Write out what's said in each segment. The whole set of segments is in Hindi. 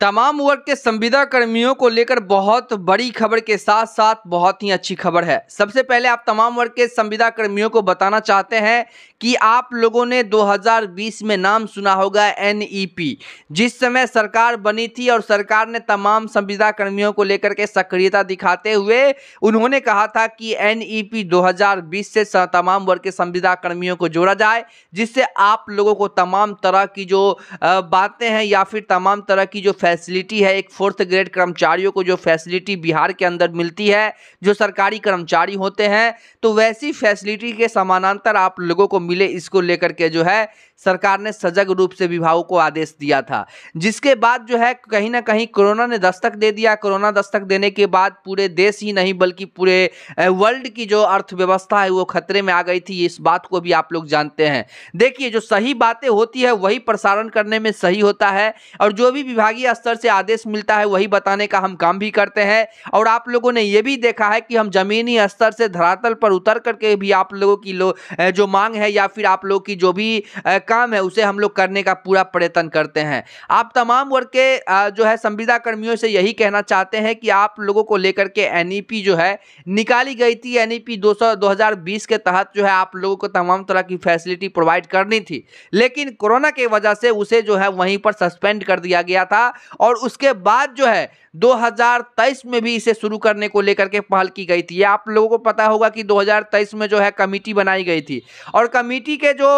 तमाम वर्ग के संविदा कर्मियों को लेकर बहुत बड़ी खबर के साथ साथ बहुत ही अच्छी खबर है सबसे पहले आप तमाम वर्ग के संविदा कर्मियों को बताना चाहते हैं कि आप लोगों ने 2020 में नाम सुना होगा एनईपी जिस समय सरकार बनी थी और सरकार ने तमाम संविदा कर्मियों को लेकर के सक्रियता दिखाते हुए उन्होंने कहा था कि एन ई से तमाम वर्ग के संविदा कर्मियों को जोड़ा जाए जिससे आप लोगों को तमाम तरह की जो बातें हैं या फिर तमाम तरह की जो फैसिलिटी है एक फोर्थ ग्रेड कर्मचारियों को जो फैसिलिटी बिहार के अंदर मिलती है जो सरकारी कर्मचारी होते हैं तो वैसी फैसिलिटी के समानांतर आप लोगों को मिले इसको लेकर के जो है सरकार ने सजग रूप से विभागों को आदेश दिया था जिसके बाद जो है कहीं ना कहीं कोरोना ने दस्तक दे दिया कोरोना दस्तक देने के बाद पूरे देश ही नहीं बल्कि पूरे वर्ल्ड की जो अर्थव्यवस्था है वो खतरे में आ गई थी इस बात को भी आप लोग जानते हैं देखिए जो सही बातें होती है वही प्रसारण करने में सही होता है और जो भी विभागीय स्तर से आदेश मिलता है वही बताने का हम काम भी करते हैं और आप लोगों ने यह भी देखा है कि हम जमीनी स्तर से धरातल पर उतर करके भी आप लोगों की लो जो मांग है या फिर आप लोगों की जो भी काम है उसे हम लोग करने का पूरा प्रयत्न करते हैं आप तमाम वर्ग के जो है संविदा कर्मियों से यही कहना चाहते हैं कि आप लोगों को लेकर के एन e जो है निकाली गई थी एन ई पी के तहत जो है आप लोगों को तमाम तरह की फैसिलिटी प्रोवाइड करनी थी लेकिन कोरोना की वजह से उसे जो है वहीं पर सस्पेंड कर दिया गया था और उसके बाद जो है 2023 में भी इसे शुरू करने को लेकर के पहल की गई थी आप लोगों को पता होगा कि 2023 में जो है कमेटी बनाई गई थी और कमेटी के जो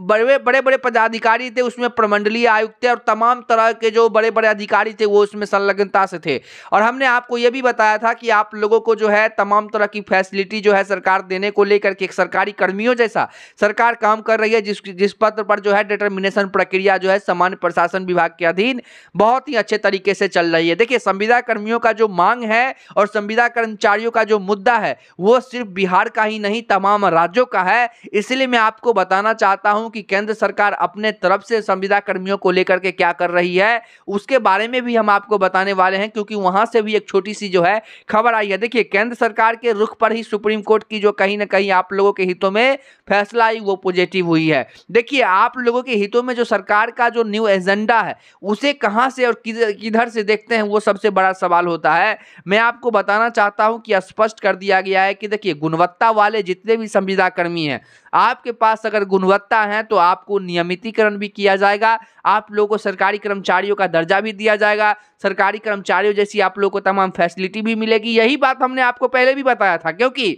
बड़े बड़े बड़े पदाधिकारी थे उसमें प्रमंडलीय आयुक्त थे और तमाम तरह के जो बड़े बड़े अधिकारी थे वो उसमें संलग्नता से थे और हमने आपको ये भी बताया था कि आप लोगों को जो है तमाम तरह की फैसिलिटी जो है सरकार देने को लेकर के एक सरकारी कर्मियों जैसा सरकार काम कर रही है जिस जिस पत्र पर जो है डिटर्मिनेशन प्रक्रिया जो है सामान्य प्रशासन विभाग के अधीन बहुत ही अच्छे तरीके से चल रही है देखिए संविदा कर्मियों का जो मांग है और संविदा कर्मचारियों का जो मुद्दा है वो सिर्फ बिहार का ही नहीं तमाम राज्यों का है इसलिए मैं आपको बताना चाहता हूँ हूं कि केंद्र सरकार अपने तरफ से संविदा कर्मियों को लेकर के क्या कर रही है उसके बारे में भी हम आपको बताने वाले हैं क्योंकि वहां से भी एक छोटी सी जो है खबर आई है देखिए केंद्र सरकार के रुख पर ही सुप्रीम कोर्ट की जो कहीं ना कहीं आप लोगों के हितों में फैसला आई वो पॉजिटिव हुई है देखिए आप लोगों के हितों में जो सरकार का जो न्यू एजेंडा है उसे कहाँ से और किधर से देखते हैं वो सबसे बड़ा सवाल होता है मैं आपको बताना चाहता हूँ कि स्पष्ट कर दिया गया है कि देखिए गुणवत्ता वाले जितने भी संविदा कर्मी हैं आपके पास अगर गुणवत्ता है है तो आपको नियमितीकरण भी किया जाएगा आप लोगों को सरकारी कर्मचारियों का दर्जा भी दिया जाएगा सरकारी कर्मचारियों जैसी आप लोगों को तमाम फैसिलिटी भी मिलेगी यही बात हमने आपको पहले भी बताया था क्योंकि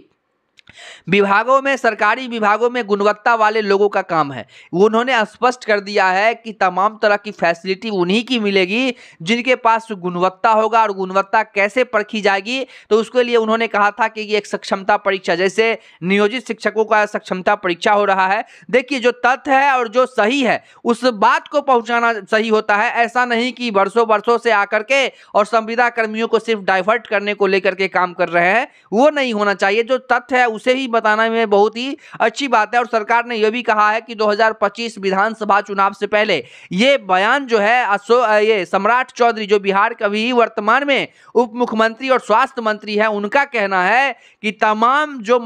विभागों में सरकारी विभागों में गुणवत्ता वाले लोगों का काम है उन्होंने स्पष्ट कर दिया है कि तमाम तरह की फैसिलिटी उन्हीं की मिलेगी जिनके पास गुणवत्ता होगा और गुणवत्ता कैसे परखी जाएगी तो उसके लिए उन्होंने कहा था कि ये एक सक्षमता परीक्षा जैसे नियोजित शिक्षकों का सक्षमता परीक्षा हो रहा है देखिए जो तथ्य है और जो सही है उस बात को पहुंचाना सही होता है ऐसा नहीं कि वर्षों वर्षों से आकर के और संविदा कर्मियों को सिर्फ डाइवर्ट करने को लेकर के काम कर रहे हैं वो नहीं होना चाहिए जो तथ्य है उसे ही बताना में बहुत ही अच्छी बात है और सरकार ने यह भी कहा है कि 2025 विधानसभा चुनाव से पहले ये बयान जो है अशोक ये सम्राट चौधरी जो बिहार के अभी वर्तमान में उप मुख्यमंत्री और स्वास्थ्य मंत्री है उनका कहना है कि तमाम जो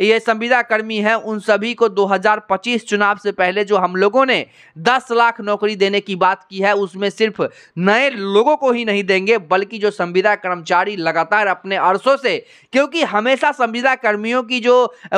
ये संविदा कर्मी हैं उन सभी को 2025 चुनाव से पहले जो हम लोगों ने 10 लाख नौकरी देने की बात की है उसमें सिर्फ नए लोगों को ही नहीं देंगे बल्कि जो संविदा कर्मचारी लगातार अपने अरसों से क्योंकि हमेशा संविदा कर्मियों कर्मियों की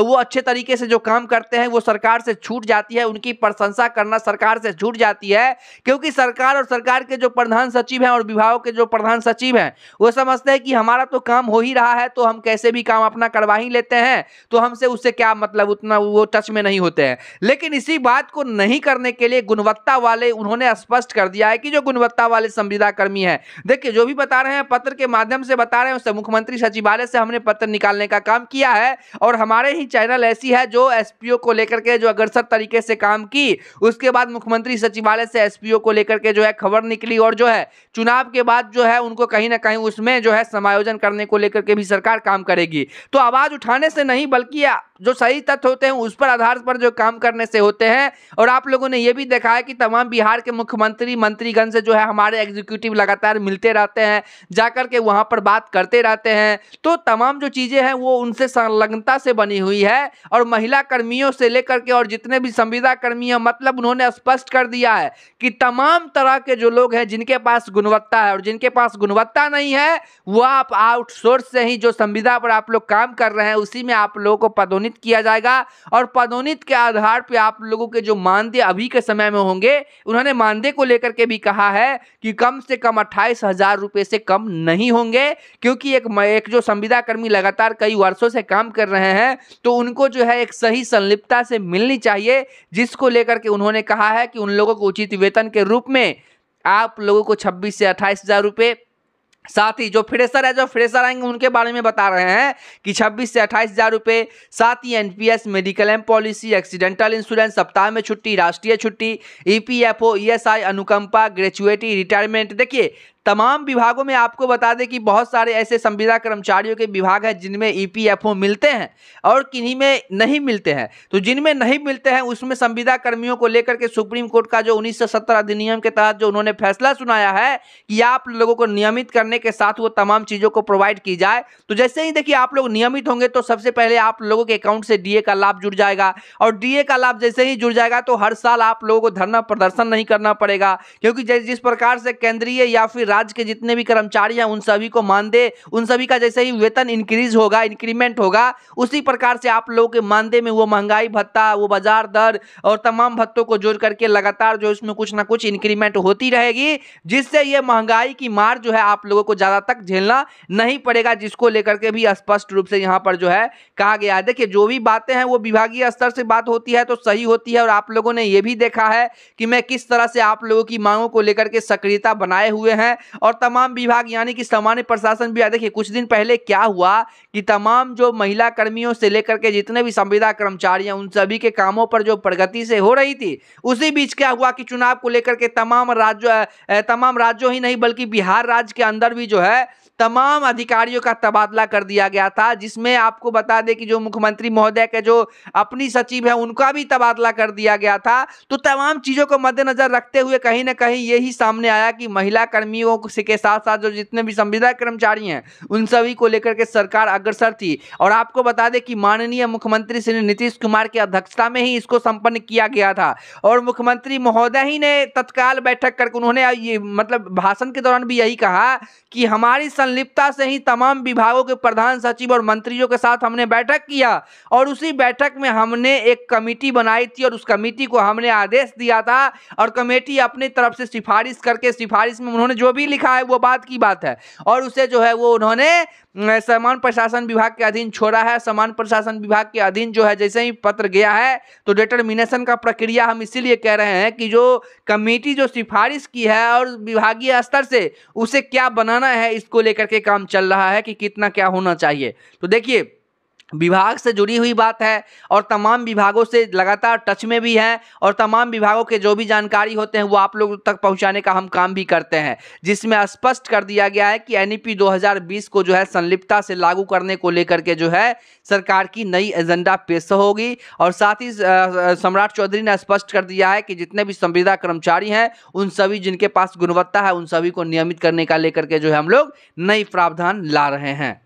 जो वो अच्छे तरीके से जो काम करते हैं वो सरकार से छूट जाती है उनकी प्रशंसा करना सरकार से छूट जाती है क्योंकि सरकार और सरकार के जो प्रधान सचिव हैं और विभागों के जो प्रधान सचिव हैं वो समझते हैं कि हमारा तो काम हो ही रहा है तो हम कैसे भी काम अपना करवा ही लेते हैं तो हमसे उससे क्या मतलब उतना वो टच में नहीं होते हैं लेकिन इसी बात को नहीं करने के लिए गुणवत्ता वाले उन्होंने स्पष्ट कर दिया है कि जो गुणवत्ता वाले संविदा कर्मी है देखिए जो भी बता रहे हैं पत्र के माध्यम से बता रहे हैं उससे मुख्यमंत्री सचिवालय से हमने पत्र निकालने का काम किया है और हमारे ही चैनल ऐसी है जो एस को लेकर के जो अग्रसर तरीके से काम की उसके बाद मुख्यमंत्री सचिवालय से एसपीओ को लेकर के जो है खबर निकली और जो है चुनाव के बाद जो है उनको कहीं ना कहीं उसमें जो है समायोजन करने को लेकर के भी सरकार काम करेगी तो आवाज़ उठाने से नहीं बल्कि जो सही तथ्य होते हैं उस पर आधार पर जो काम करने से होते हैं और आप लोगों ने यह भी देखा है कि तमाम बिहार के मुख्यमंत्री मंत्रीगण से जो है हमारे एग्जीक्यूटिव लगातार मिलते रहते हैं जाकर के वहां पर बात करते रहते हैं तो तमाम जो चीज़ें हैं वो उनसे संलग्न क्षमता से बनी हुई है और महिला कर्मियों से लेकर के और जितने भी संविदा कर्मी हैं मतलब उन्होंने स्पष्ट कर दिया है कि तमाम तरह के जो लोग हैं जिनके पास गुणवत्ता है और जिनके पास गुणवत्ता नहीं है वह आप आउटसोर्स से ही जो संविदा पर आप लोग काम कर रहे हैं उसी में आप लोगों को पदोन्नत किया जाएगा और पदोन्नत के आधार पर आप लोगों के जो मानदेय अभी के समय में होंगे उन्होंने मानदेय को लेकर के भी कहा है कि कम से कम अट्ठाईस हजार रुपये से कम नहीं होंगे क्योंकि एक एक जो संविदा कर्मी लगातार कई वर्षों से काम कर कर रहे हैं तो उनको जो है एक सही संलिप्तता से मिलनी चाहिए जिसको लेकर के उन्होंने कहा है कि उन लोगों को उचित वेतन के रूप में आप लोगों को छब्बीस से अट्ठाईस हज़ार रुपये साथ ही जो फ्रेशर है जो फ्रेशर आएंगे उनके बारे में बता रहे हैं कि 26 से अट्ठाईस हज़ार रुपये साथ ही एनपीएस मेडिकल एम पॉलिसी एक्सीडेंटल इंश्योरेंस सप्ताह में छुट्टी राष्ट्रीय छुट्टी ईपीएफओ e ईएसआई e अनुकंपा ग्रेचुएटी रिटायरमेंट देखिए तमाम विभागों में आपको बता दें कि बहुत सारे ऐसे संविदा कर्मचारियों के विभाग हैं जिनमें ईपीएफओ e मिलते हैं और किन्हीं में नहीं मिलते हैं तो जिनमें नहीं मिलते हैं उसमें संविदा कर्मियों को लेकर के सुप्रीम कोर्ट का जो 1970 अधिनियम के तहत जो उन्होंने फैसला सुनाया है कि आप लोगों को नियमित करने के साथ वो तमाम चीज़ों को प्रोवाइड की जाए तो जैसे ही देखिए आप लोग नियमित होंगे तो सबसे पहले आप लोगों के अकाउंट से डी का लाभ जुड़ जाएगा और डी का लाभ जैसे ही जुड़ जाएगा तो हर साल आप लोगों को धरना प्रदर्शन नहीं करना पड़ेगा क्योंकि जिस प्रकार से केंद्रीय या फिर राज्य के जितने भी कर्मचारी हैं उन सभी को मानदेय उन सभी का जैसे ही वेतन इंक्रीज होगा इंक्रीमेंट होगा उसी प्रकार से आप लोगों के मानदेय में वो महंगाई भत्ता वो बाजार दर और तमाम भत्तों को जोड़ करके लगातार जो इसमें कुछ ना कुछ इंक्रीमेंट होती रहेगी जिससे ये महंगाई की मार जो है आप लोगों को ज़्यादा तक झेलना नहीं पड़ेगा जिसको लेकर के भी स्पष्ट रूप से यहाँ पर जो है कहा गया है देखिए जो भी बातें हैं वो विभागीय स्तर से बात होती है तो सही होती है और आप लोगों ने यह भी देखा है कि मैं किस तरह से आप लोगों की मांगों को लेकर के सक्रियता बनाए हुए हैं और तमाम विभाग यानी कि सामान्य प्रशासन विभाग देखिए कुछ दिन पहले क्या हुआ कि तमाम जो महिला कर्मियों से लेकर के जितने भी संविदा कर्मचारी हैं उन सभी के कामों पर जो प्रगति से हो रही थी उसी बीच क्या हुआ कि चुनाव को लेकर के तमाम राज्य तमाम राज्यों ही नहीं बल्कि बिहार राज्य के अंदर भी जो है तमाम अधिकारियों का तबादला कर दिया गया था जिसमें आपको बता दें कि जो मुख्यमंत्री महोदय के जो अपनी सचिव है उनका भी तबादला कर दिया गया था तो तमाम चीज़ों को मद्देनजर रखते हुए कहीं ना कहीं यही सामने आया कि महिला कर्मियों के साथ साथ जो जितने भी संविदा कर्मचारी हैं उन सभी को लेकर के सरकार अग्रसर थी और आपको बता दें कि माननीय मुख्यमंत्री श्री नीतीश कुमार की अध्यक्षता में ही इसको संपन्न किया गया था और मुख्यमंत्री महोदय ही ने तत्काल बैठक करके उन्होंने ये मतलब भाषण के दौरान भी यही कहा कि हमारी संलिप्तता से ही तमाम विभागों के प्रधान सचिव और मंत्रियों के साथ हमने बैठक किया और उसी बैठक में हमने एक कमेटी बनाई थी और उस कमेटी को हमने आदेश दिया था और कमेटी अपने तरफ से सिफारिश करके सिफारिश में उन्होंने जो भी लिखा है वो बात की बात है और उसे जो है वो उन्होंने सामान प्रशासन विभाग के अधीन छोड़ा है सामान प्रशासन विभाग के अधीन जो है जैसे ही पत्र गया है तो डिटर्मिनेशन का प्रक्रिया हम इसीलिए कह रहे हैं कि जो कमेटी जो सिफारिश की है और विभागीय स्तर से उसे क्या बनाना है इसको लेकर के काम चल रहा है कि कितना क्या होना चाहिए तो देखिए विभाग से जुड़ी हुई बात है और तमाम विभागों से लगातार टच में भी है और तमाम विभागों के जो भी जानकारी होते हैं वो आप लोग तक पहुंचाने का हम काम भी करते हैं जिसमें स्पष्ट कर दिया गया है कि एनईपी e 2020 को जो है संलिप्तता से लागू करने को लेकर के जो है सरकार की नई एजेंडा पेश होगी और साथ ही सम्राट चौधरी ने स्पष्ट कर दिया है कि जितने भी संविदा कर्मचारी हैं उन सभी जिनके पास गुणवत्ता है उन सभी को नियमित करने का लेकर के जो है हम लोग नई प्रावधान ला रहे हैं